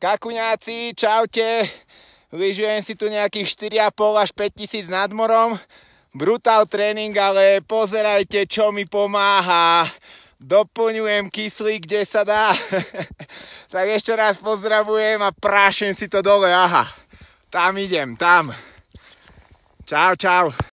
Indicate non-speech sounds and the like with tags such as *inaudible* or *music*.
Kakuňáci, čaute. Lyžujem si tu nejakých 4,5 až 5 tisíc nad morom. Brutál tréning, ale pozerajte, čo mi pomáha. Doplňujem kyslík, kde sa dá. *laughs* tak ešte raz pozdravujem a prášem si to dole. Aha, tam idem, tam. Čau, čau.